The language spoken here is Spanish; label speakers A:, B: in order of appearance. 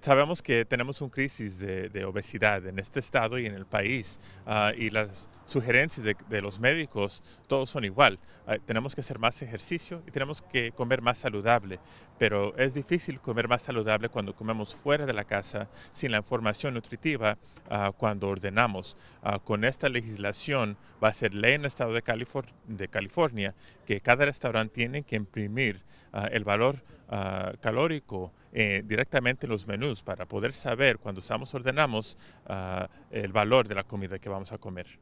A: Sabemos que tenemos un crisis de, obesidad en este estado y en el país ah, y las sugerencias de, los médicos, todos son igual. Ah, tenemos que hacer más ejercicio y tenemos que comer más saludable, pero es difícil comer más saludable cuando comemos fuera de la casa, sin la información nutritiva, ah, cuando ordenamos. Ah, con esta legislación va a ser ley en el estado de, de California que cada restaurante tiene que imprimir el valor calórico eh, directamente en los menús para poder saber cuando estamos ordenamos el valor de la comida que vamos a comer.